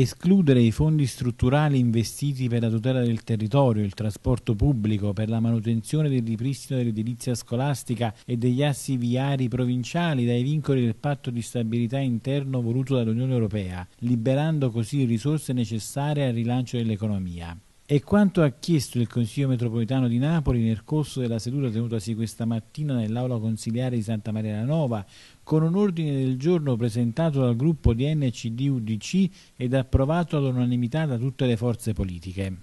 escludere i fondi strutturali investiti per la tutela del territorio, il trasporto pubblico, per la manutenzione del ripristino dell'edilizia scolastica e degli assi viari provinciali dai vincoli del patto di stabilità interno voluto dall'Unione Europea, liberando così risorse necessarie al rilancio dell'economia. E quanto ha chiesto il Consiglio metropolitano di Napoli nel corso della seduta tenutasi questa mattina nell'aula consiliare di Santa Maria la Nova, con un ordine del giorno presentato dal gruppo di NCD-UDC ed approvato all'unanimità da tutte le forze politiche.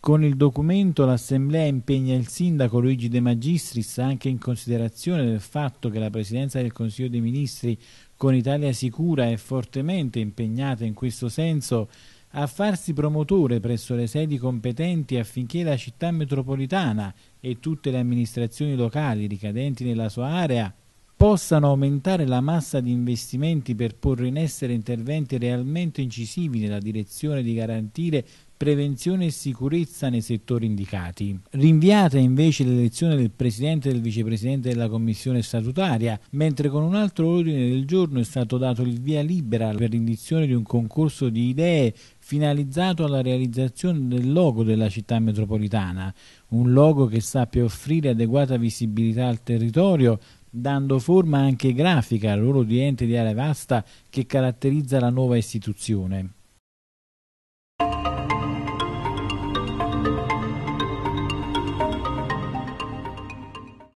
Con il documento l'Assemblea impegna il Sindaco Luigi De Magistris, anche in considerazione del fatto che la Presidenza del Consiglio dei Ministri con Italia Sicura è fortemente impegnata in questo senso, a farsi promotore presso le sedi competenti affinché la città metropolitana e tutte le amministrazioni locali ricadenti nella sua area possano aumentare la massa di investimenti per porre in essere interventi realmente incisivi nella direzione di garantire prevenzione e sicurezza nei settori indicati. Rinviata invece l'elezione del Presidente e del Vicepresidente della Commissione statutaria, mentre con un altro ordine del giorno è stato dato il via libera per l'indizione di un concorso di idee finalizzato alla realizzazione del logo della città metropolitana, un logo che sappia offrire adeguata visibilità al territorio dando forma anche grafica al ruolo di ente di area vasta che caratterizza la nuova istituzione.